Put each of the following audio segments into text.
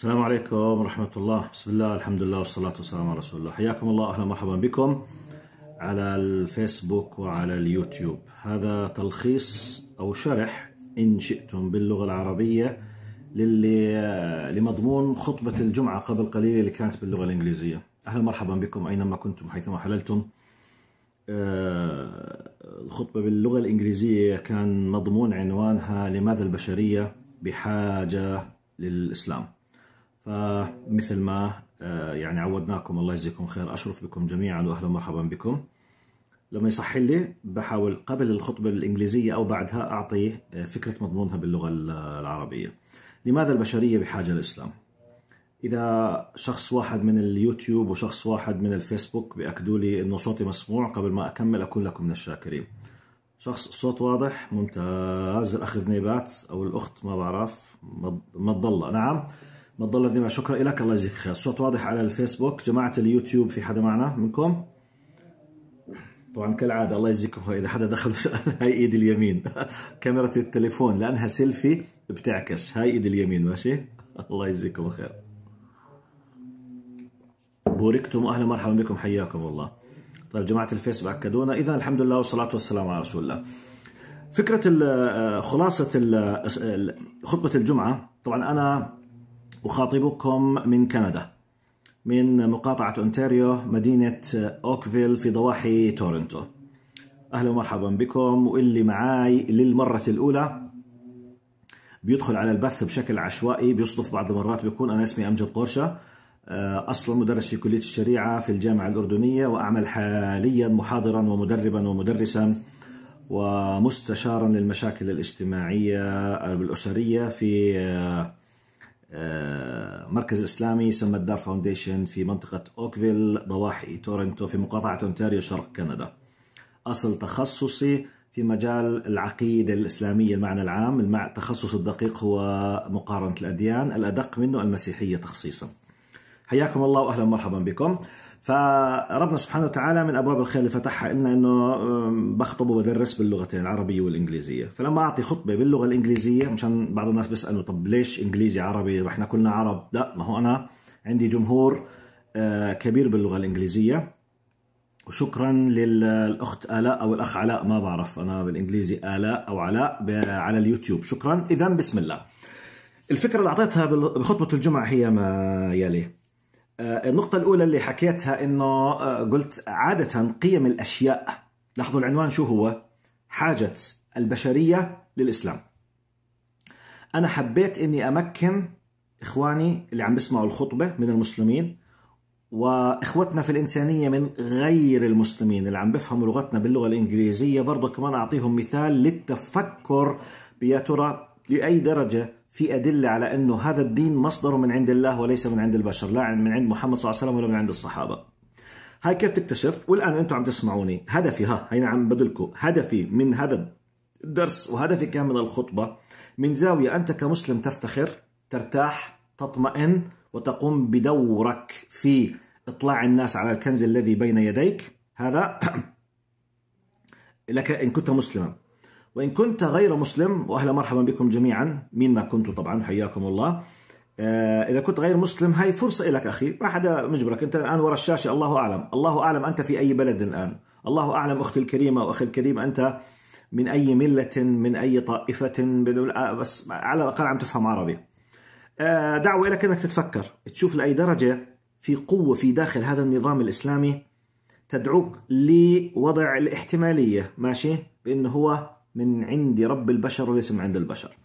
السلام عليكم ورحمة الله بسم الله الحمد لله والصلاة والسلام على رسول الله حياكم الله أهلا مرحبا بكم على الفيسبوك وعلى اليوتيوب هذا تلخيص أو شرح إن شئتم باللغة العربية للي لمضمون خطبة الجمعة قبل قليل اللي كانت باللغة الإنجليزية أهلا مرحبا بكم أينما كنتم حيثما حللتم آه، الخطبة باللغة الإنجليزية كان مضمون عنوانها لماذا البشرية بحاجة للإسلام فمثل ما آه، يعني عودناكم الله يجزيكم خير أشرف بكم جميعا وأهلا ومرحبا بكم لما يصح لي بحاول قبل الخطبة الانجليزيه أو بعدها أعطي آه، فكرة مضمونها باللغة العربية لماذا البشرية بحاجة للإسلام؟ إذا شخص واحد من اليوتيوب وشخص واحد من الفيسبوك بأكدوا لي أنه صوتي مسموع قبل ما أكمل أكون لكم من الشاكرين شخص الصوت واضح ممتاز الأخ ذنيبات أو الأخت ما بعرف ما تضل نعم ما تضل ما شكرا لك الله يجزيك خير الصوت واضح على الفيسبوك جماعة اليوتيوب في حدا معنا منكم طبعا كالعادة الله يجزيكم خير إذا حدا دخل هاي إيد اليمين كاميرا التليفون لأنها سيلفي بتعكس هاي إيد اليمين ماشي الله يجزيكم خير بوركتم أهلا مرحبا بكم حياكم الله طيب جماعة الفيسبوك أكدونا إذا الحمد لله والصلاة والسلام على رسول الله فكرة آه، خلاصة آه، خطبة الجمعة طبعا أنا أخاطبكم من كندا من مقاطعة أونتاريو مدينة أوكفيل في ضواحي تورنتو أهلا ومرحبا بكم واللي معاي للمرة الأولى بيدخل على البث بشكل عشوائي بيصدف بعض المرات بيكون أنا اسمي أمجد قرشة آه، أصلا مدرس في كلية الشريعة في الجامعة الأردنية وأعمل حاليا محاضرا ومدربا ومدرسا ومستشارا للمشاكل الاجتماعية آه، الأسرية في آه، آه، مركز إسلامي يسمى الدار فاونديشن في منطقة أوكفيل ضواحي تورنتو في مقاطعة أونتاريو شرق كندا أصل تخصصي في مجال العقيدة الإسلامية المعنى العام المع... التخصص الدقيق هو مقارنة الأديان الأدق منه المسيحية تخصيصا حياكم الله وأهلا ومرحبا بكم فربنا سبحانه وتعالى من ابواب الخير اللي فتحها لنا انه بخطب وبدرس باللغتين العربيه والانجليزيه فلما اعطي خطبه باللغه الانجليزيه مشان بعض الناس بيسالوا طب ليش انجليزي عربي احنا كلنا عرب لا ما هو انا عندي جمهور آه، كبير باللغه الانجليزيه وشكرا للاخت الاء او الاخ علاء ما بعرف انا بالانجليزي الاء او علاء على اليوتيوب شكرا اذا بسم الله الفكره اللي اعطيتها بخطبه الجمعه هي ما يلي آه، النقطة الأولى اللي حكيتها إنه آه، قلت عادة قيم الأشياء لاحظوا العنوان شو هو حاجة البشرية للإسلام أنا حبيت إني أمكن إخواني اللي عم بيسمعوا الخطبة من المسلمين وإخوتنا في الإنسانية من غير المسلمين اللي عم بفهموا لغتنا باللغة الإنجليزية برضه كمان أعطيهم مثال للتفكر يا ترى لأي درجة في أدلة على أنه هذا الدين مصدره من عند الله وليس من عند البشر لا من عند محمد صلى الله عليه وسلم ولا من عند الصحابة هاي كيف تكتشف والآن أنتم عم تسمعوني هدفي ها هينا عم بدلكم هدفي من هذا الدرس وهدفي كان من الخطبة من زاوية أنت كمسلم تفتخر ترتاح تطمئن وتقوم بدورك في إطلاع الناس على الكنز الذي بين يديك هذا لك إن كنت مسلما وإن كنت غير مسلم وأهلا مرحبا بكم جميعا مين ما كنتوا طبعا حياكم الله آه، إذا كنت غير مسلم هاي فرصة لك أخي ما حدا مجبرك أنت الآن ورا الشاشة الله أعلم الله أعلم أنت في أي بلد الآن الله أعلم أختي الكريمة وأخي الكريم أنت من أي ملة من أي طائفة آه، بس على الأقل عم تفهم عربي آه، دعوة لك أنك تتفكر تشوف لأي درجة في قوة في داخل هذا النظام الإسلامي تدعوك لوضع الاحتمالية ماشي بأنه هو من عند رب البشر وليس من عند البشر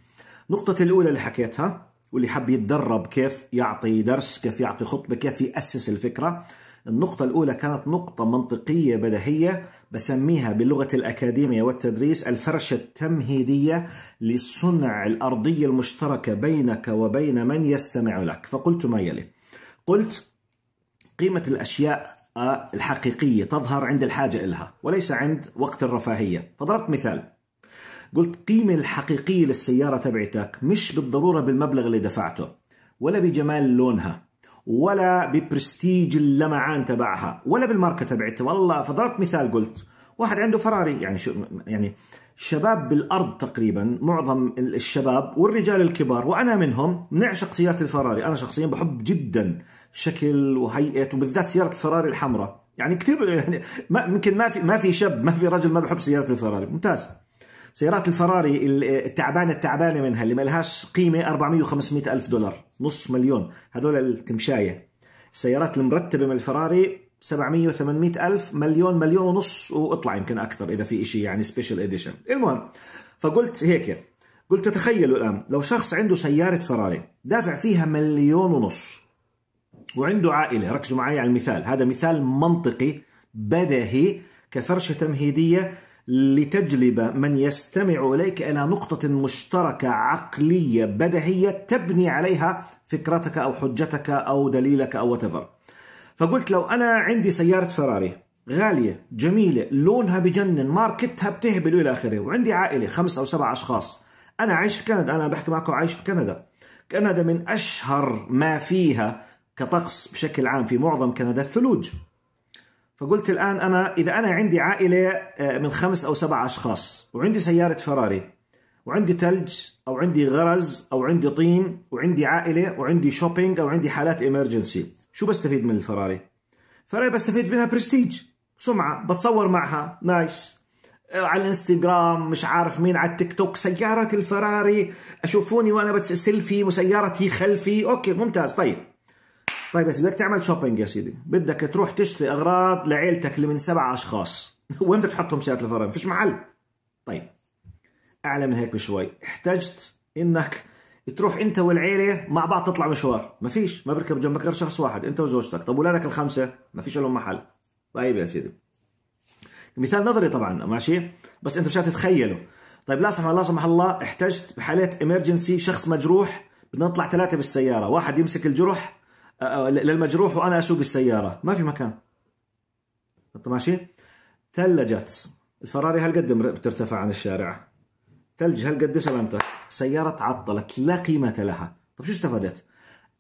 نقطة الأولى اللي حكيتها واللي حب يتدرب كيف يعطي درس كيف يعطي خطبة كيف يأسس الفكرة النقطة الأولى كانت نقطة منطقية بديهية بسميها بلغة الأكاديمية والتدريس الفرشة التمهيدية لصنع الأرضية المشتركة بينك وبين من يستمع لك فقلت ما يلي قلت قيمة الأشياء الحقيقية تظهر عند الحاجة إلها وليس عند وقت الرفاهية فضربت مثال قلت قيمة الحقيقية للسيارة تبعتك مش بالضرورة بالمبلغ اللي دفعته ولا بجمال لونها ولا ببرستيج اللمعان تبعها ولا بالماركة تبعتها والله فضربت مثال قلت واحد عنده فراري يعني شو يعني شباب بالارض تقريبا معظم الشباب والرجال الكبار وانا منهم نعشق سياره الفراري انا شخصيا بحب جدا شكل وهيئه وبالذات سياره الفراري الحمراء يعني كثير يعني ما يمكن ما في ما في شاب ما في رجل ما بحب سياره الفراري ممتاز سيارات الفراري التعبانه التعبانه منها اللي ما لهاش قيمه 400 و500 الف دولار نص مليون هذول التمشايه السيارات المرتبه من الفراري 700 800 الف مليون مليون ونص واطلع يمكن اكثر اذا في شيء يعني سبيشال اديشن المهم فقلت هيك قلت تخيلوا الان لو شخص عنده سياره فراري دافع فيها مليون ونص وعنده عائله ركزوا معي على المثال هذا مثال منطقي بدهي كفرشه تمهيديه لتجلب من يستمع اليك الى نقطه مشتركه عقليه بدهيه تبني عليها فكرتك او حجتك او دليلك او whatever. فقلت لو انا عندي سياره فراري غاليه جميله لونها بجنن ماركتها بتهبل والى اخره وعندي عائله خمس او سبع اشخاص انا عايش في كندا انا بحكي معكم عايش في كندا كندا من اشهر ما فيها كطقس بشكل عام في معظم كندا الثلوج فقلت الآن أنا إذا أنا عندي عائلة آه، من خمس أو سبع أشخاص وعندي سيارة فراري وعندي ثلج أو عندي غرز أو عندي طين وعندي عائلة وعندي شوبينج أو عندي حالات إمرجنسي شو بستفيد من الفراري؟ فراري بستفيد منها برستيج سمعة بتصور معها نايس آه، على الانستغرام مش عارف مين على التيك توك سيارة الفراري أشوفوني وأنا بس سيلفي وسيارتي خلفي أوكي ممتاز طيب طيب بس بدك تعمل شوبينج يا سيدي بدك تروح تشتري اغراض لعيلتك اللي من سبع اشخاص وين بدك تحطهم سياره الفرن فيش محل طيب اعلى من هيك بشوي احتجت انك تروح انت والعيله مع بعض تطلع مشوار ما فيش ما بركب جنبك غير شخص واحد انت وزوجتك طب اولادك الخمسه ما فيش لهم محل طيب يا سيدي مثال نظري طبعا ماشي بس انت مش هتتخيله طيب لا سمح الله سمح الله احتجت بحالات امرجنسي شخص مجروح بدنا نطلع ثلاثه بالسياره واحد يمسك الجرح أه، أه، للمجروح وانا اسوق السياره ما في مكان انت ماشي ثلجت الفراري هالقد بترتفع عن الشارع ثلج هالقد سلامتك سياره تعطلت لا قيمه لها طب شو استفدت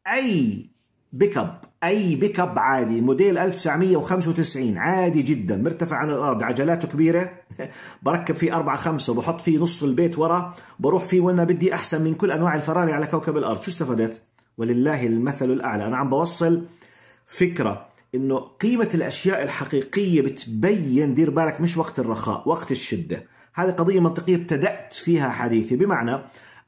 اي بيك اب اي بيك اب عادي موديل 1995 عادي جدا مرتفع عن الارض عجلاته كبيره بركب فيه أربعة خمسة وبحط فيه نص البيت ورا بروح فيه وانا بدي احسن من كل انواع الفراري على كوكب الارض شو استفدت؟ ولله المثل الأعلى أنا عم بوصل فكرة انه قيمة الاشياء الحقيقية بتبين دير بالك مش وقت الرخاء وقت الشدة هذه قضية منطقية ابتدأت فيها حديثي بمعنى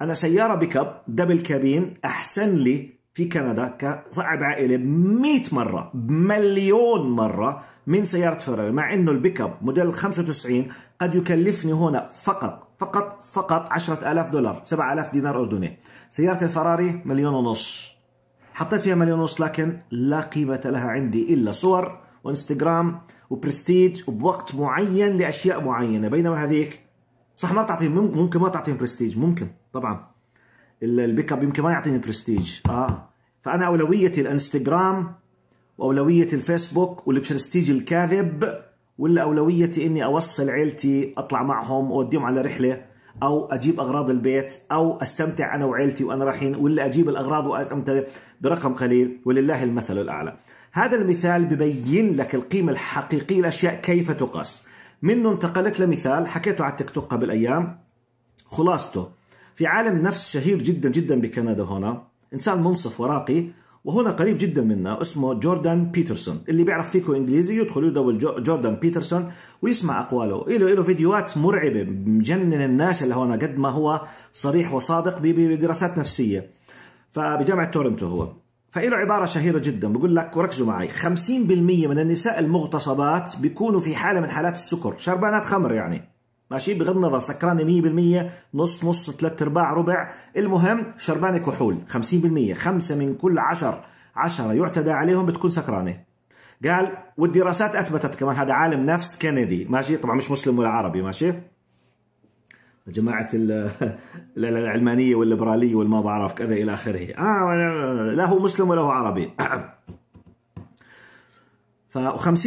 انا سيارة بيك اب دبل كابين احسن لي في كندا كصعب عائلة 100 مرة مليون مرة من سيارة فراري مع انه البيك اب موديل 95 قد يكلفني هنا فقط فقط فقط 10000 دولار 7000 دينار أردني سيارة الفراري مليون ونص حطيت فيها مليون ونص لكن لا قيمة لها عندي إلا صور وانستغرام وبرستيج وبوقت معين لأشياء معينة بينما هذيك صح ما تعطيهم ممكن ما تعطيني برستيج ممكن طبعا البيك اب يمكن ما يعطيني برستيج اه فانا اولويتي الانستغرام واولويتي الفيسبوك والبرستيج الكاذب ولا أولويتي إني أوصل عيلتي أطلع معهم وأوديهم على رحلة أو أجيب أغراض البيت أو أستمتع أنا وعيلتي وأنا رايحين ولا أجيب الأغراض وأستمتع برقم قليل ولله المثل الأعلى هذا المثال ببين لك القيمة الحقيقية للأشياء كيف تقاس منه انتقلت لمثال حكيته على التيك توك قبل أيام خلاصته في عالم نفس شهير جدا جدا بكندا هنا إنسان منصف وراقي وهنا قريب جدا منا اسمه جوردان بيترسون اللي بيعرف فيكو انجليزي يدخل يدور جوردان بيترسون ويسمع اقواله له له فيديوهات مرعبه مجنن الناس اللي هون قد ما هو صريح وصادق بدراسات نفسيه فبجامعه تورنتو هو فإله عبارة شهيرة جدا بقول لك وركزوا معي 50% من النساء المغتصبات بيكونوا في حالة من حالات السكر شربانات خمر يعني ماشي بغض النظر سكراني 100% نص نص ثلاث ارباع ربع المهم شربانه كحول 50% خمسة من كل عشر عشرة يعتدى عليهم بتكون سكرانه قال والدراسات اثبتت كمان هذا عالم نفس كندي ماشي طبعا مش مسلم ولا عربي ماشي جماعة العلمانية والليبرالية والما بعرف كذا إلى آخره آه لا هو مسلم ولا هو عربي ف50%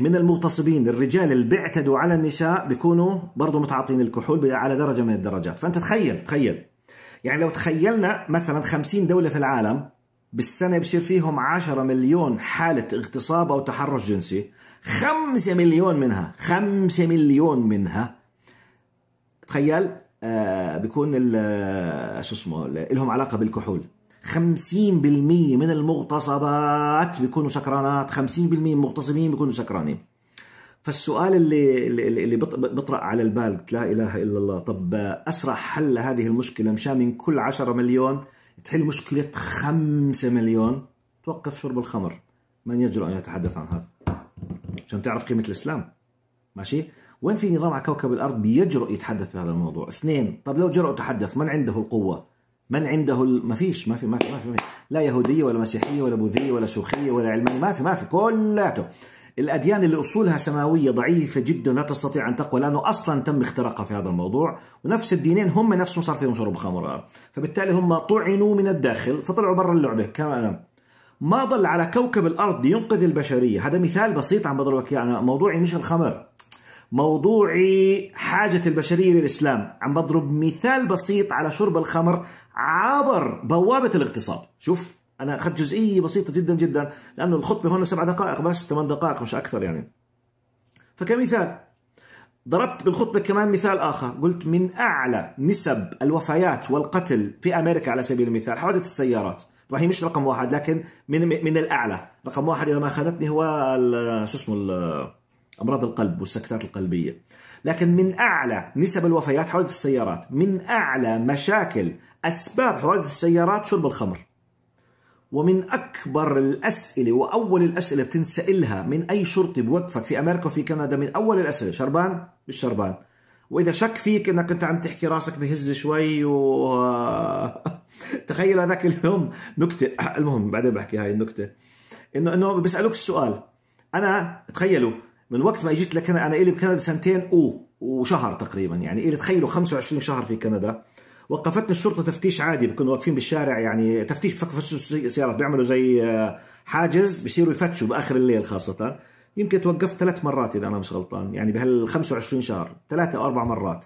من المغتصبين الرجال اللي بيعتدوا على النساء بيكونوا برضه متعاطين الكحول على درجه من الدرجات فانت تخيل تخيل يعني لو تخيلنا مثلا 50 دوله في العالم بالسنه بصير فيهم 10 مليون حاله اغتصاب او تحرش جنسي 5 مليون منها 5 مليون منها تخيل آه بيكون آه، شو اسمه لهم علاقه بالكحول 50% من المغتصبات بيكونوا سكرانات 50% من المغتصبين بيكونوا سكرانين فالسؤال اللي اللي بيطرأ على البال لا اله الا الله طب اسرع حل لهذه المشكله مشان من كل 10 مليون تحل مشكله 5 مليون توقف شرب الخمر من يجرؤ ان يتحدث عن هذا عشان تعرف قيمه الاسلام ماشي وين في نظام على كوكب الارض بيجرؤ يتحدث في هذا الموضوع اثنين طب لو جرؤ تحدث من عنده القوه من عنده ما فيش ما في ما في ما في, لا يهوديه ولا مسيحيه ولا بوذيه ولا سوخيه ولا علمانيه ما في ما في كلياته الاديان اللي اصولها سماويه ضعيفه جدا لا تستطيع ان تقوى لانه اصلا تم اختراقها في هذا الموضوع ونفس الدينين هم نفسهم صار فيهم شرب خمر فبالتالي هم طعنوا من الداخل فطلعوا برا اللعبه كما أنا. ما ضل على كوكب الارض ينقذ البشريه هذا مثال بسيط عم بضربك اياه يعني موضوعي مش الخمر موضوعي حاجة البشرية للإسلام عم بضرب مثال بسيط على شرب الخمر عبر بوابة الاغتصاب شوف أنا أخذت جزئية بسيطة جدا جدا لأنه الخطبة هنا سبع دقائق بس ثمان دقائق مش أكثر يعني فكمثال ضربت بالخطبة كمان مثال آخر قلت من أعلى نسب الوفيات والقتل في أمريكا على سبيل المثال حوادث السيارات طبعا هي مش رقم واحد لكن من من الأعلى رقم واحد إذا ما خانتني هو شو اسمه أمراض القلب والسكتات القلبية لكن من أعلى نسب الوفيات حوادث السيارات من أعلى مشاكل أسباب حوادث السيارات شرب الخمر ومن أكبر الأسئلة وأول الأسئلة بتنسألها من أي شرطي بوقفك في أمريكا وفي كندا من أول الأسئلة شربان؟ مش شربان وإذا شك فيك أنك أنت عم تحكي راسك بهز شوي و تخيل هذاك اليوم نكتة المهم بعدين بحكي هاي النكتة إنه إنه بيسألوك السؤال أنا تخيلوا من وقت ما اجيت لكندا انا الي بكندا سنتين او وشهر تقريبا يعني الي تخيلوا 25 شهر في كندا وقفتني الشرطه تفتيش عادي بكونوا واقفين بالشارع يعني تفتيش بفتشوا السيارات بيعملوا زي آه، حاجز بيصيروا يفتشوا باخر الليل خاصه يمكن توقفت ثلاث مرات اذا انا مش غلطان يعني بهال 25 شهر ثلاثة او اربع مرات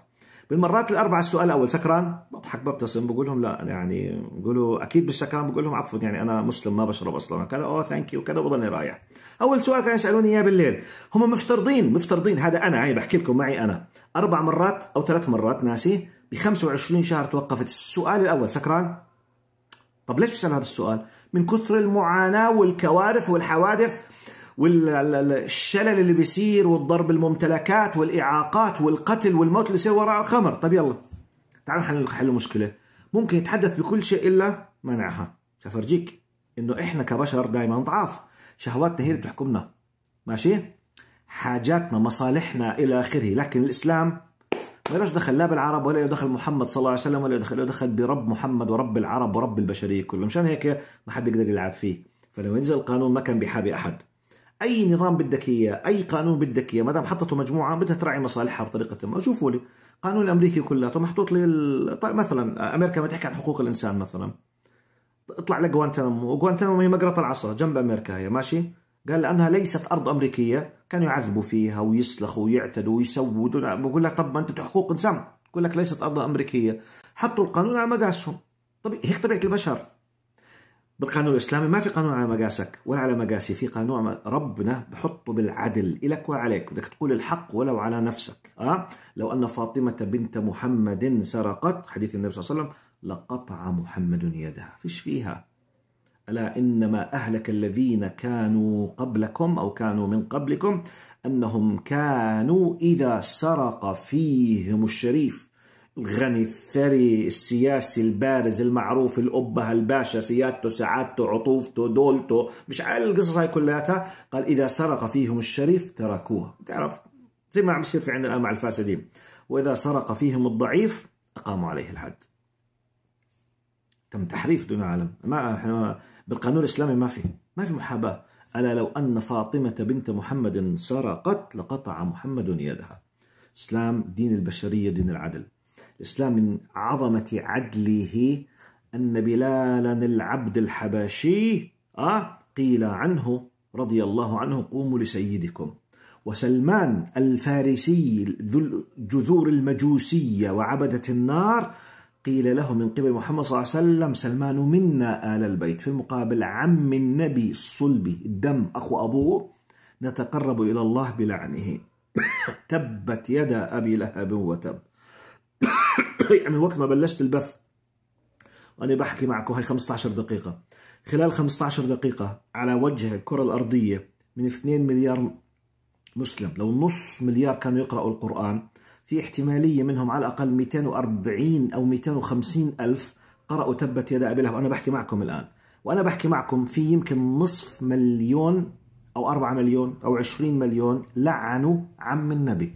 بالمرات الاربعه السؤال الاول سكران بضحك ببتسم بقول لهم لا يعني بقولوا اكيد مش سكران بقول لهم عفوا يعني انا مسلم ما بشرب اصلا كذا اوه ثانك يو كذا وبضلني رايح اول سؤال كانوا يسالوني اياه بالليل هم مفترضين مفترضين هذا انا يعني بحكي لكم معي انا اربع مرات او ثلاث مرات ناسي ب 25 شهر توقفت السؤال الاول سكران طب ليش بسال هذا السؤال من كثر المعاناه والكوارث والحوادث والشلل اللي بيصير والضرب الممتلكات والاعاقات والقتل والموت اللي يصير وراء الخمر طب يلا تعالوا نحل حل المشكله ممكن يتحدث بكل شيء الا منعها تفرجيك انه احنا كبشر دائما ضعاف شهواتنا هي اللي بتحكمنا ماشي حاجاتنا مصالحنا الى اخره لكن الاسلام ما لهش دخل لا بالعرب ولا دخل محمد صلى الله عليه وسلم ولا دخل دخل برب محمد ورب العرب ورب البشريه كلها مشان هيك ما حد بيقدر يلعب فيه فلما ينزل القانون ما كان بيحابي احد اي نظام بدك اياه اي قانون بدك اياه ما دام حطته مجموعه بدها تراعي مصالحها بطريقه ما شوفوا لي القانون الامريكي كلياته محطوط لل طيب مثلا امريكا ما تحكي عن حقوق الانسان مثلا اطلع لجوانتانامو وجوانتانامو هي مقرة العصا جنب امريكا هي ماشي قال لانها ليست ارض امريكيه كانوا يعذبوا فيها ويسلخوا ويعتدوا ويسووا بقول لك طب ما انت حقوق انسان بقول لك ليست ارض امريكيه حطوا القانون على مقاسهم طب هيك طبيعه البشر بالقانون الاسلامي ما في قانون على مقاسك ولا على مقاسي في قانون ربنا بحطه بالعدل الك وعليك بدك تقول الحق ولو على نفسك اه لو ان فاطمه بنت محمد سرقت حديث النبي صلى الله عليه وسلم لقطع محمد يدها فيش فيها الا انما اهلك الذين كانوا قبلكم او كانوا من قبلكم انهم كانوا اذا سرق فيهم الشريف الغني الثري السياسي البارز المعروف الأبه الباشا سيادته سعادته عطوفته دولته مش عارف القصص هاي كلياتها قال إذا سرق فيهم الشريف تركوه تعرف زي ما عم يصير في عندنا الآن مع الفاسدين وإذا سرق فيهم الضعيف أقاموا عليه الحد تم تحريف دون عالم ما احنا بالقانون الإسلامي ما في ما في محاباة ألا لو أن فاطمة بنت محمد سرقت لقطع محمد يدها إسلام دين البشرية دين العدل الإسلام من عظمة عدله أن بلالا العبد الحبشي آه قيل عنه رضي الله عنه قوموا لسيدكم وسلمان الفارسي ذو الجذور المجوسية وعبدة النار قيل له من قبل محمد صلى الله عليه وسلم سلمان منا آل البيت في المقابل عم النبي الصلبي الدم أخو أبوه نتقرب إلى الله بلعنه تبت يدا أبي لهب وتب يعني من وقت ما بلشت البث وأنا بحكي معكم هاي 15 دقيقة خلال 15 دقيقة على وجه الكرة الأرضية من 2 مليار مسلم لو نص مليار كانوا يقرأوا القرآن في احتمالية منهم على الأقل 240 أو 250 ألف قرأوا تبت يدا أبي لهب وأنا بحكي معكم الآن وأنا بحكي معكم في يمكن نصف مليون أو 4 مليون أو 20 مليون لعنوا عم النبي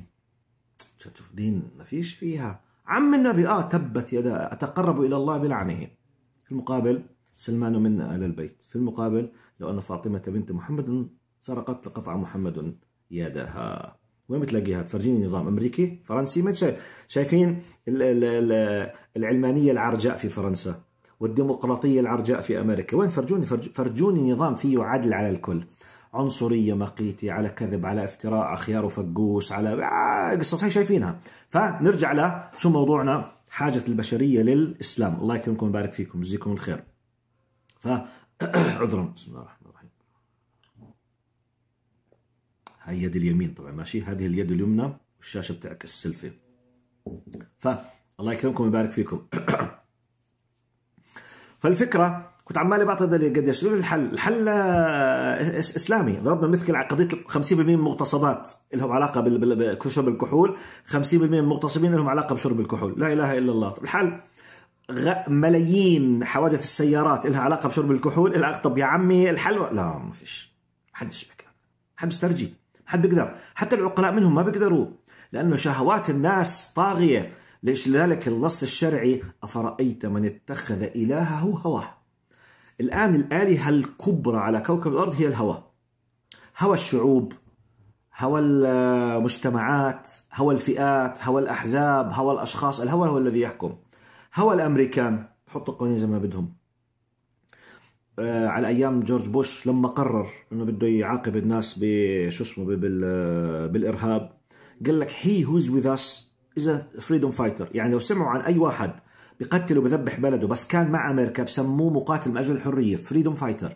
شوف دين ما فيش فيها عم النبي آه تبت يدا أتقرب إلى الله بلعنه في المقابل سلمان من آل البيت في المقابل لو أن فاطمة بنت محمد سرقت لقطع محمد يدها وين بتلاقيها تفرجيني نظام امريكي فرنسي ما شايفين العلمانيه العرجاء في فرنسا والديمقراطيه العرجاء في امريكا وين فرجوني فرجوني نظام فيه عدل على الكل عنصرية مقيتي على كذب على افتراء خيار وفقوس على آه، قصص هي شايفينها فنرجع لشو شو موضوعنا حاجة البشرية للإسلام الله يكرمكم ويبارك فيكم جزيكم الخير ف عذرا بسم الله الرحمن الرحيم هاي يد اليمين طبعا ماشي هذه اليد اليمنى والشاشة بتعكس السلفي ف الله يكرمكم ويبارك فيكم فالفكرة كنت عمالي بعطي قديش شنو الحل؟ الحل آه، اسلامي ضربنا مثل قضيه 50% من المغتصبات لهم علاقه بشرب الكحول 50% من المغتصبين لهم علاقه بشرب الكحول لا اله الا الله طب الحل ملايين حوادث السيارات لها علاقه بشرب الكحول طب يا عمي الحل لا ما فيش حدش بيقدر حد مسترجي حد بيقدر حتى العقلاء منهم ما بيقدروا لانه شهوات الناس طاغيه ليش لذلك النص الشرعي افرايت من اتخذ الهه هواه الآن الآلهة الكبرى على كوكب الأرض هي الهوى هوى الشعوب هوى المجتمعات هوى الفئات هوى الأحزاب هوى الأشخاص الهوى هو الذي يحكم هوى الأمريكان حطوا قوانين زي ما بدهم آه، على ايام جورج بوش لما قرر انه بده يعاقب الناس بشو اسمه بالارهاب قال لك هي هوز وذ اس از فريدوم فايتر يعني لو سمعوا عن اي واحد بقتل وبذبح بلده بس كان مع امريكا بسموه مقاتل من اجل الحريه فريدوم فايتر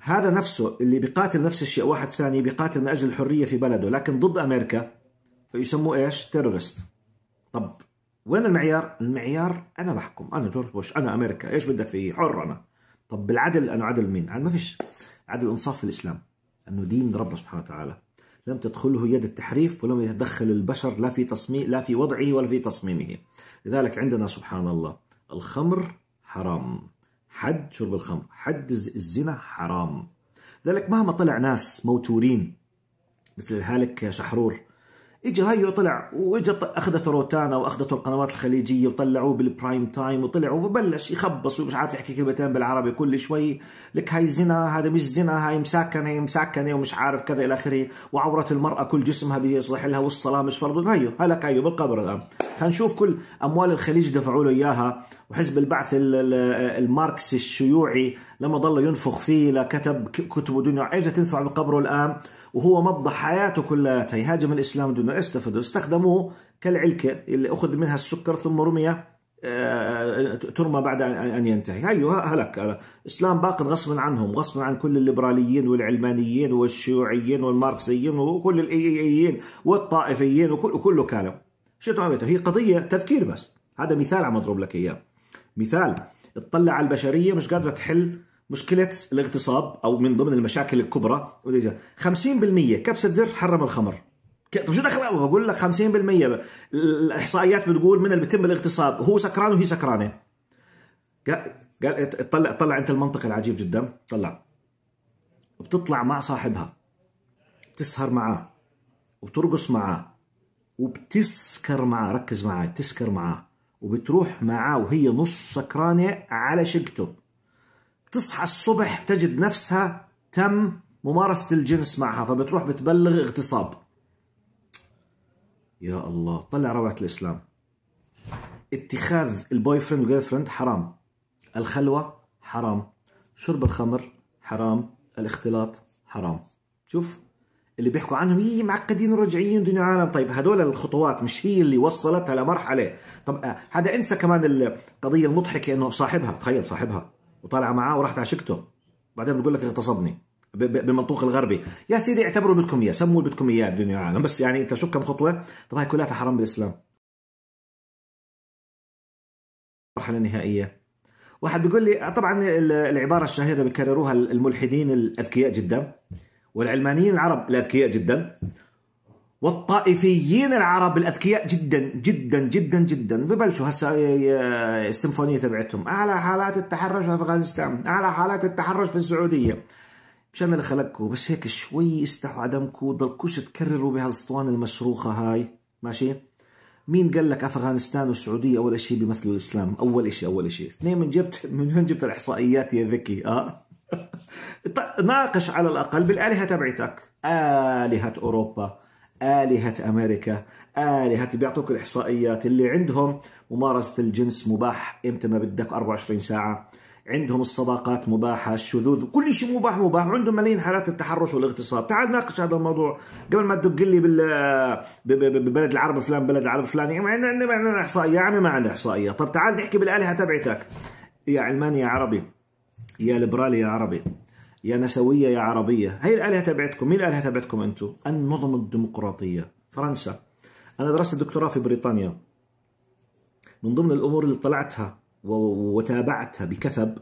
هذا نفسه اللي بيقاتل نفس الشيء واحد ثاني بيقاتل من اجل الحريه في بلده لكن ضد امريكا يسموه ايش تيرورست طب وين المعيار المعيار انا بحكم انا جورج بوش انا امريكا ايش بدك فيه حر انا طب بالعدل انا عدل مين عاد ما فيش عدل انصاف في الاسلام انه دين ربنا سبحانه وتعالى لم تدخله يد التحريف ولم يتدخل البشر لا في تصميم لا في وضعه ولا في تصميمه لذلك عندنا سبحان الله الخمر حرام حد شرب الخمر حد الزنا حرام ذلك مهما طلع ناس موتورين مثل الهالك شحرور اجى هاي طلع واجى اخذته روتانا واخذته القنوات الخليجيه وطلعوه بالبرايم تايم وطلع وبلش يخبص ومش عارف يحكي كلمتين بالعربي كل شوي لك هاي زنا هذا مش زنا هاي مساكنه مساكنه ومش عارف كذا الى اخره وعوره المراه كل جسمها بيصلح لها والصلاه مش فرض هيو هلا هيو بالقبر الان حنشوف كل اموال الخليج دفعوا له اياها وحزب البعث الماركسي الشيوعي لما ضل ينفخ فيه لكتب كتبه دنيا ايش تنفع بقبره الان وهو مضى حياته كلها يهاجم الاسلام دون استفدوا استخدموه كالعلكه اللي اخذ منها السكر ثم رمي آه، ترمى بعد ان ينتهي ايوه هلك الاسلام باقد غصبا عنهم غصبا عن كل الليبراليين والعلمانيين والشيوعيين والماركسيين وكل الاييين والطائفيين وكله كلام شو عملته هي قضية تذكير بس هذا مثال عم أضرب لك إياه مثال اطلع على البشرية مش قادرة تحل مشكلة الاغتصاب أو من ضمن المشاكل الكبرى 50% كبسة زر حرم الخمر طب شو دخل بقول لك 50% الاحصائيات بتقول من اللي بيتم الاغتصاب هو سكران وهي سكرانه قال اطلع اطلع انت المنطق العجيب جدا طلع بتطلع مع صاحبها بتسهر معاه وبترقص معاه وبتسكر معاه ركز معاه بتسكر معاه وبتروح معاه وهي نص سكرانة على شقته تصحى الصبح تجد نفسها تم ممارسة الجنس معها فبتروح بتبلغ اغتصاب يا الله طلع روعة الإسلام اتخاذ البوي فريند والجيرل فريند حرام الخلوة حرام شرب الخمر حرام الاختلاط حرام شوف اللي بيحكوا عنهم هي إيه، معقدين ورجعيين دنيا عالم طيب هدول الخطوات مش هي اللي وصلتها لمرحله طب آه، هذا انسى كمان القضيه المضحكه انه صاحبها تخيل صاحبها وطالعه معاه وراحت عشقته بعدين بقول لك اغتصبني بالمنطوق الغربي يا سيدي اعتبروا بدكم اياه سموا بدكم اياه بدنيا عالم بس يعني انت شو كم خطوه طب هاي كلها حرام بالاسلام مرحله نهائيه واحد بيقول لي طبعا العباره الشهيره بيكرروها الملحدين الاذكياء جدا والعلمانيين العرب الأذكياء جدا والطائفيين العرب الأذكياء جدا جدا جدا جدا ببلشوا هسه السيمفونية تبعتهم أعلى حالات التحرش في أفغانستان أعلى حالات التحرش في السعودية مشان اللي خلقكم بس هيك شوي استحوا عدمكم ضلكوش تكرروا بهالاسطوانة المشروخة هاي ماشي مين قال لك افغانستان والسعوديه اول شيء بيمثلوا الاسلام اول شيء اول شيء اثنين من جبت من وين جبت الاحصائيات يا ذكي اه طيب، ناقش على الأقل بالآلهة تبعتك آلهة أوروبا آلهة أمريكا آلهة اللي بيعطوك الإحصائيات اللي عندهم ممارسة الجنس مباح إمتى ما بدك 24 ساعة عندهم الصداقات مباحة الشذوذ كل شيء مباح مباح وعندهم ملايين حالات التحرش والاغتصاب تعال ناقش هذا الموضوع قبل ما تدق لي بال ببلد العرب فلان بلد العرب فلان عندنا عندنا احصائيه يا عمي ما عندنا احصائيه طب تعال نحكي بالالهه تبعتك يا علماني يا عربي يا ليبرالي يا عربي يا نسويه يا عربيه هي الالهه تبعتكم مين الالهه تبعتكم انتم النظم الديمقراطيه فرنسا انا درست الدكتوراه في بريطانيا من ضمن الامور اللي طلعتها وتابعتها بكثب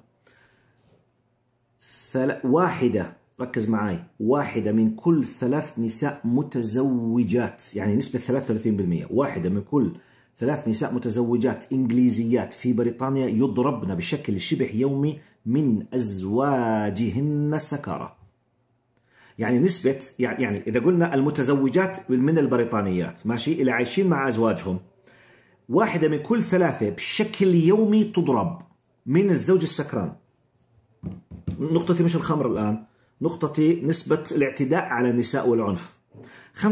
واحده ركز معي واحدة من كل ثلاث نساء متزوجات يعني نسبة 33% واحدة من كل ثلاث نساء متزوجات إنجليزيات في بريطانيا يضربن بشكل شبه يومي من أزواجهن السكارى يعني نسبة يعني إذا قلنا المتزوجات من البريطانيات ماشي اللي عايشين مع أزواجهم واحدة من كل ثلاثة بشكل يومي تضرب من الزوج السكران نقطتي مش الخمر الآن نقطتي نسبة الاعتداء على النساء والعنف 75%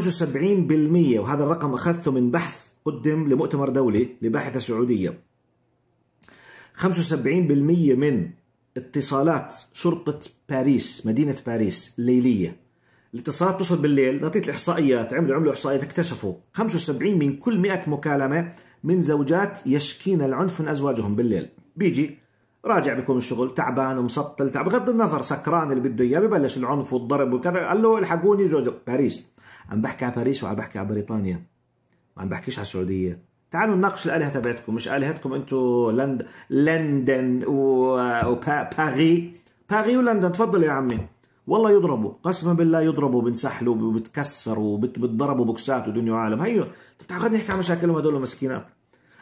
وهذا الرقم أخذته من بحث قدم لمؤتمر دولي لباحثة سعودية 75% من اتصالات شرطة باريس مدينة باريس الليلية الاتصالات توصل بالليل نتيجة الإحصائيات عملوا عملوا إحصائيات اكتشفوا 75 من كل 100 مكالمة من زوجات يشكين العنف من أزواجهم بالليل بيجي راجع بيكون الشغل تعبان ومسطل تعب بغض النظر سكران اللي بده اياه ببلش العنف والضرب وكذا قال له الحقوني زوج باريس عم بحكي على باريس وعم بحكي على بريطانيا ما عم بحكيش على السعوديه تعالوا نناقش الالهه تبعتكم مش الهتكم انتم لند... لندن وباغي باغي ولندن تفضل يا عمي والله يضربوا قسما بالله يضربوا بنسحلوا وبتكسروا وبتضربوا بوكسات ودنيا وعالم هيو تعالوا خلينا نحكي عن مشاكلهم هذول المسكينات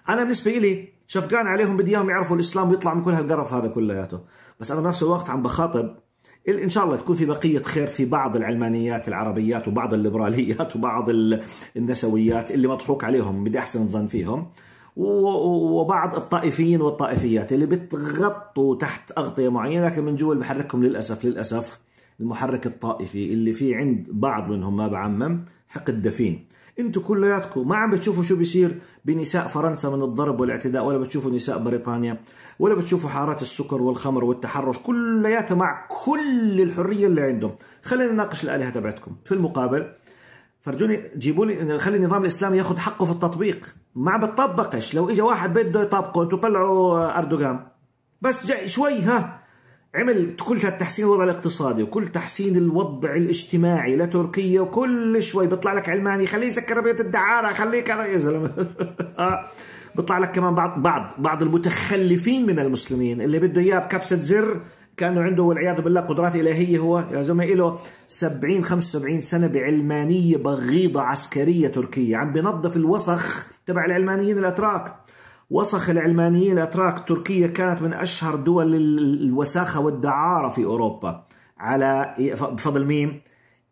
انا بالنسبه لي شفقان عليهم بدي اياهم يعرفوا الاسلام ويطلعوا من كل هالقرف هذا كلياته بس انا بنفس الوقت عم بخاطب ان شاء الله تكون في بقيه خير في بعض العلمانيات العربيات وبعض الليبراليات وبعض النسويات اللي مضحوك عليهم بدي احسن الظن فيهم وبعض الطائفيين والطائفيات اللي بتغطوا تحت اغطيه معينه لكن من جوا بحركهم للاسف للاسف المحرك الطائفي اللي في عند بعض منهم ما بعمم حق الدفين انتوا كلياتكم ما عم بتشوفوا شو بيصير بنساء فرنسا من الضرب والاعتداء ولا بتشوفوا نساء بريطانيا ولا بتشوفوا حارات السكر والخمر والتحرش كلياتها مع كل الحريه اللي عندهم خلينا نناقش الالهه تبعتكم في المقابل فرجوني جيبوا لي خلي النظام الاسلامي ياخذ حقه في التطبيق ما بتطبقش لو اجى واحد بده يطبقه انتم طلعوا اردوغان بس جاي شوي ها عمل كل تحسين الوضع الاقتصادي وكل تحسين الوضع الاجتماعي لتركيا وكل شوي بيطلع لك علماني خليه يسكر بيت الدعاره خليه كذا يا زلمه آه. بيطلع لك كمان بعض بعض بعض المتخلفين من المسلمين اللي بده اياه بكبسه زر كانه عنده والعياذ بالله قدرات الهيه هو يا زلمه له 70 75 سنه بعلمانيه بغيضه عسكريه تركيه عم بنظف الوسخ تبع العلمانيين الاتراك وسخ العلمانيين الاتراك تركيا كانت من اشهر دول الوساخه والدعاره في اوروبا على إيه؟ بفضل مين؟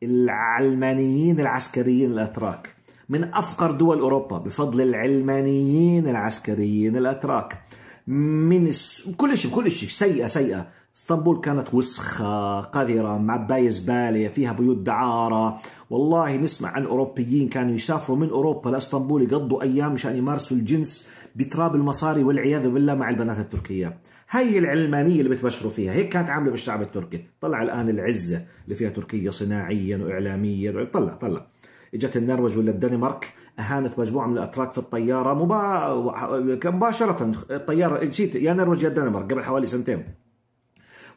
العلمانيين العسكريين الاتراك من أفقر دول أوروبا بفضل العلمانيين العسكريين الأتراك من الس... كل شيء كل شيء سيئة سيئة اسطنبول كانت وسخة قذرة معباية زبالة فيها بيوت دعارة والله نسمع عن أوروبيين كانوا يسافروا من أوروبا لاسطنبول يقضوا أيام مشان يمارسوا الجنس بتراب المصاري والعياذ بالله مع البنات التركية هي العلمانية اللي بتبشروا فيها هيك كانت عاملة بالشعب التركي طلع الآن العزة اللي فيها تركيا صناعيا وإعلاميا طلع طلع اجت النرويج ولا الدنمارك اهانت مجموعه من الاتراك في الطياره مبا... مباشره الطياره نسيت يا نرويج يا الدنمارك قبل حوالي سنتين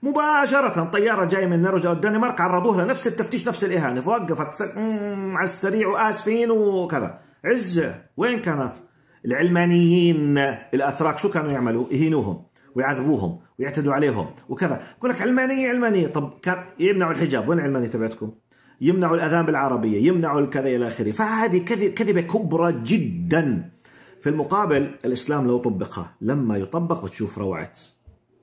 مباشرة طيارة جاية من النرويج أو الدنمارك عرضوها لنفس التفتيش نفس الإهانة فوقفت س... على السريع وآسفين وكذا عزة وين كانت؟ العلمانيين الأتراك شو كانوا يعملوا؟ يهينوهم ويعذبوهم ويعتدوا عليهم وكذا يقول لك علمانية علمانية طب كان يمنعوا الحجاب وين العلمانية تبعتكم؟ يمنعوا الأذان بالعربية يمنعوا الكذا إلى آخره فهذه كذبة كبرى جدا في المقابل الإسلام لو طبقها لما يطبق بتشوف روعة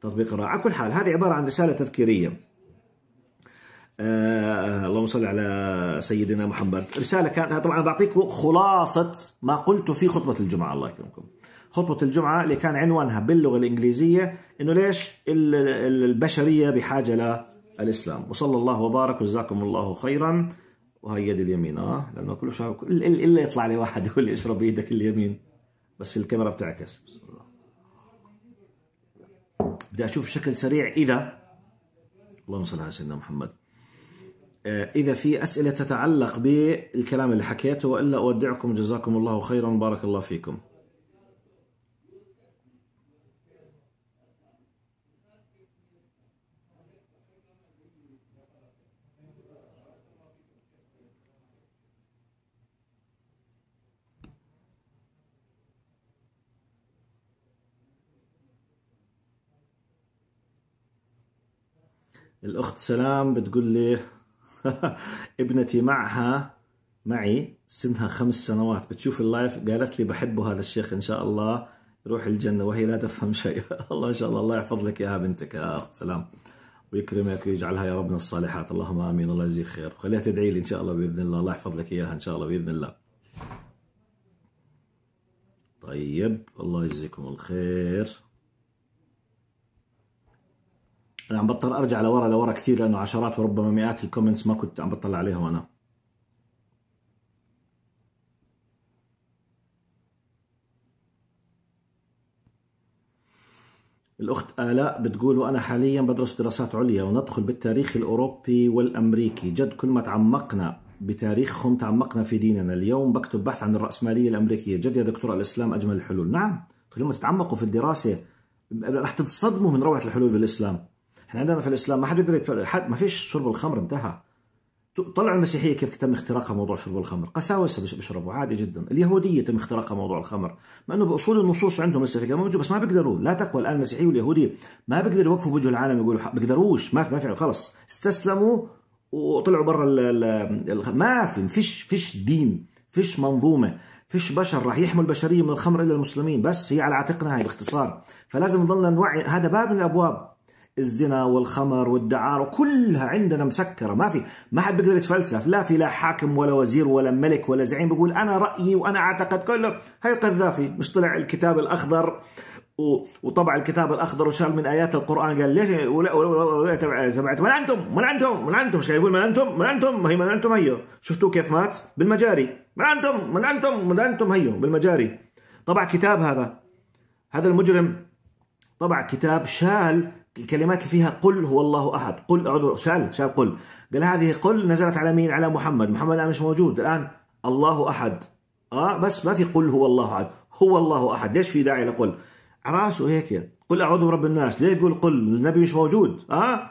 تطبيق رائع على كل حال هذه عبارة عن رسالة تذكيرية آه اللهم صل على سيدنا محمد رسالة كانت طبعا بعطيكم خلاصة ما قلت في خطبة الجمعة الله يكرمكم خطبة الجمعة اللي كان عنوانها باللغة الإنجليزية إنه ليش البشرية بحاجة الإسلام وصلى الله وبارك وجزاكم الله خيرا وهي يد اليمين اه لانه كل كل... الا يطلع لي واحد يقول لي اشرب ايدك اليمين بس الكاميرا بتعكس بدي اشوف بشكل سريع اذا اللهم صل على سيدنا محمد آه، اذا في اسئله تتعلق بالكلام اللي حكيته والا اودعكم جزاكم الله خيرا بارك الله فيكم الأخت سلام بتقول لي ابنتي معها معي سنها خمس سنوات بتشوف اللايف قالت لي بحبه هذا الشيخ إن شاء الله يروح الجنة وهي لا تفهم شيء الله إن شاء الله الله يحفظ لك يا بنتك يا أخت سلام ويكرمك ويجعلها يا رب من الصالحات اللهم امين الله يجزيك خير وخليها تدعي لي ان شاء الله باذن الله الله يحفظ لك اياها ان شاء الله باذن الله طيب الله يجزيكم الخير انا عم بطل ارجع لورا لورا كثير لانه عشرات وربما مئات الكومنتس ما كنت عم بطلع عليها وانا الأخت آلاء بتقول وأنا حاليا بدرس دراسات عليا وندخل بالتاريخ الأوروبي والأمريكي جد كل ما تعمقنا بتاريخهم تعمقنا في ديننا اليوم بكتب بحث عن الرأسمالية الأمريكية جد يا دكتور الإسلام أجمل الحلول نعم كل ما تتعمقوا في الدراسة رح تتصدموا من روعة الحلول بالإسلام احنا عندنا في الاسلام ما حد بيقدر يتفلسف حد ما فيش شرب الخمر انتهى طلعوا المسيحيه كيف تم اختراقها موضوع شرب الخمر قساوسه بيشربوا عادي جدا اليهوديه تم اختراقها موضوع الخمر مع انه باصول النصوص عندهم لسه في موجود بس ما بيقدروا لا تقوى الان المسيحيه واليهوديه ما بيقدروا يوقفوا بوجه العالم يقولوا بيقدروش ما بيقدروش ما في خلص استسلموا وطلعوا برا ما في فيش فيش دين فيش منظومه فيش بشر راح يحمل البشريه من الخمر الا المسلمين بس هي على عاتقنا هاي باختصار فلازم نضلنا نوعي هذا باب من الابواب الزنا والخمر والدعارة كلها عندنا مسكرة ما في ما حد بيقدر يتفلسف لا في لا حاكم ولا وزير ولا ملك ولا زعيم بيقول أنا رأيي وأنا أعتقد كله هاي القذافي مش طلع الكتاب الأخضر وطبع الكتاب الاخضر وشال من ايات القران قال ليش ولا ولا تبعت من انتم من انتم من انتم مش يقول من انتم من انتم هي من انتم هيو شفتوا كيف مات بالمجاري من انتم من انتم من انتم هيو بالمجاري طبع كتاب هذا هذا المجرم طبع كتاب شال الكلمات اللي فيها قل هو الله احد قل اعوذ سال سال قل قال هذه قل نزلت على مين على محمد محمد الان مش موجود الان الله احد اه بس ما في قل هو الله احد هو الله احد ليش في داعي لقل راسه هيك قل اعوذ برب الناس ليه يقول قل النبي مش موجود اه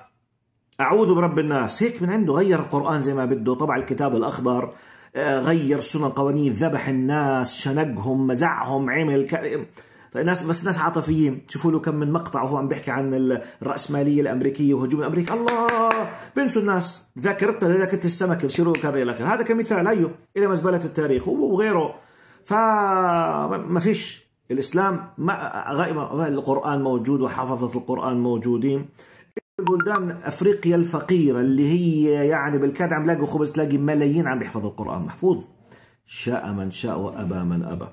اعوذ برب الناس هيك من عنده غير القران زي ما بده طبع الكتاب الاخضر آه، غير سنن قوانين ذبح الناس شنقهم مزعهم عمل ك... فالناس بس ناس عاطفيين شوفوا له كم من مقطع وهو عم بيحكي عن الراسماليه الامريكيه وهجوم الأمريكي الله بنسوا الناس ذاكرتنا ذاكره السمكه بصيروا كذا الى اخره هذا كمثال ايوه الى مزبله التاريخ وغيره فما فيش الاسلام ما غير القران موجود وحفظه القران موجودين البلدان افريقيا الفقيره اللي هي يعني بالكاد عم لاقوا خبز تلاقي ملايين عم يحفظوا القران محفوظ شاء من شاء وابى من ابى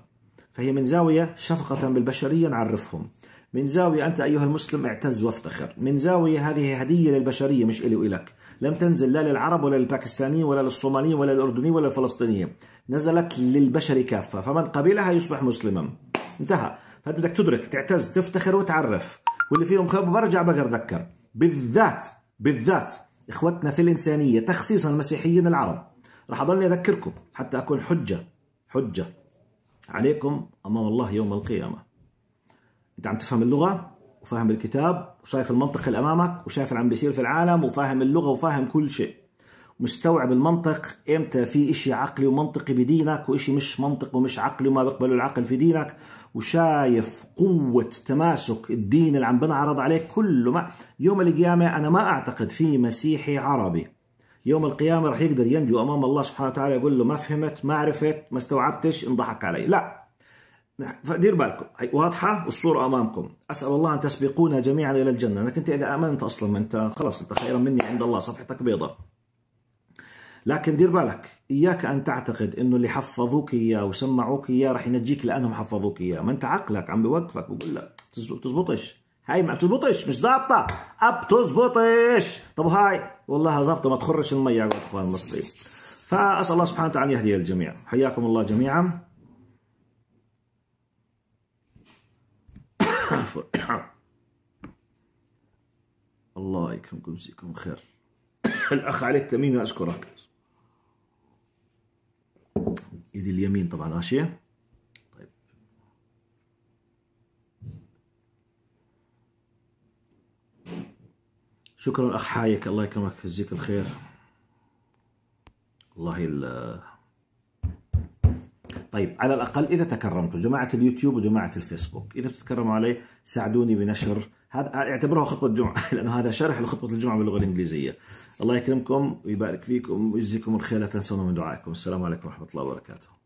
فهي من زاوية شفقة بالبشرية نعرفهم من زاوية أنت أيها المسلم اعتز وافتخر من زاوية هذه هدية للبشرية مش إلي وإلك لم تنزل لا للعرب ولا للباكستانيين ولا للصوماليين ولا للأردنيين ولا للفلسطينيين نزلت للبشر كافة فمن قبلها يصبح مسلما انتهى فأنت بدك تدرك تعتز تفتخر وتعرف واللي فيهم خير برجع بقدر ذكر بالذات بالذات إخوتنا في الإنسانية تخصيصا المسيحيين العرب رح أضلني أذكركم حتى أكون حجة حجة عليكم امام الله يوم القيامه انت عم تفهم اللغه وفاهم الكتاب وشايف المنطق اللي امامك وشايف اللي عم بيصير في العالم وفاهم اللغه وفاهم كل شيء مستوعب المنطق امتى في اشي عقلي ومنطقي بدينك واشي مش منطق ومش عقلي وما بيقبله العقل في دينك وشايف قوة تماسك الدين اللي عم بنعرض عليك كله ما يوم القيامة أنا ما أعتقد في مسيحي عربي يوم القيامة راح يقدر ينجو أمام الله سبحانه وتعالى يقول له ما فهمت ما عرفت ما استوعبتش انضحك علي لا فدير بالكم واضحة والصورة أمامكم أسأل الله أن تسبقونا جميعا إلى الجنة لكن أنت إذا آمنت أصلا ما أنت خلاص أنت خيرا مني عند الله صفحتك بيضة لكن دير بالك إياك أن تعتقد أنه اللي حفظوك إياه وسمعوك إياه راح ينجيك لأنهم حفظوك إياه ما أنت عقلك عم بيوقفك بقول لك تزبطش هاي ما بتزبطش مش زابطة أب تزبطش طب هاي والله ظبطه ما تخرش المية يا اخوان المصريين فأسأل الله سبحانه وتعالى أن يهدي الجميع حياكم الله جميعا الله يكرمكم ويجزيكم خير الأخ علي التميمي أشكرك يدي اليمين طبعا غاشية شكرا اخ حايك الله يكرمك يجزيك الخير والله ال طيب على الاقل اذا تكرمتوا جماعه اليوتيوب وجماعه الفيسبوك اذا بتتكرموا علي ساعدوني بنشر هذا اعتبروها خطبه جمعه لانه هذا شرح لخطبه الجمعه باللغه الانجليزيه الله يكرمكم ويبارك فيكم ويجزيكم الخير لا تنسونا من دعائكم السلام عليكم ورحمه الله وبركاته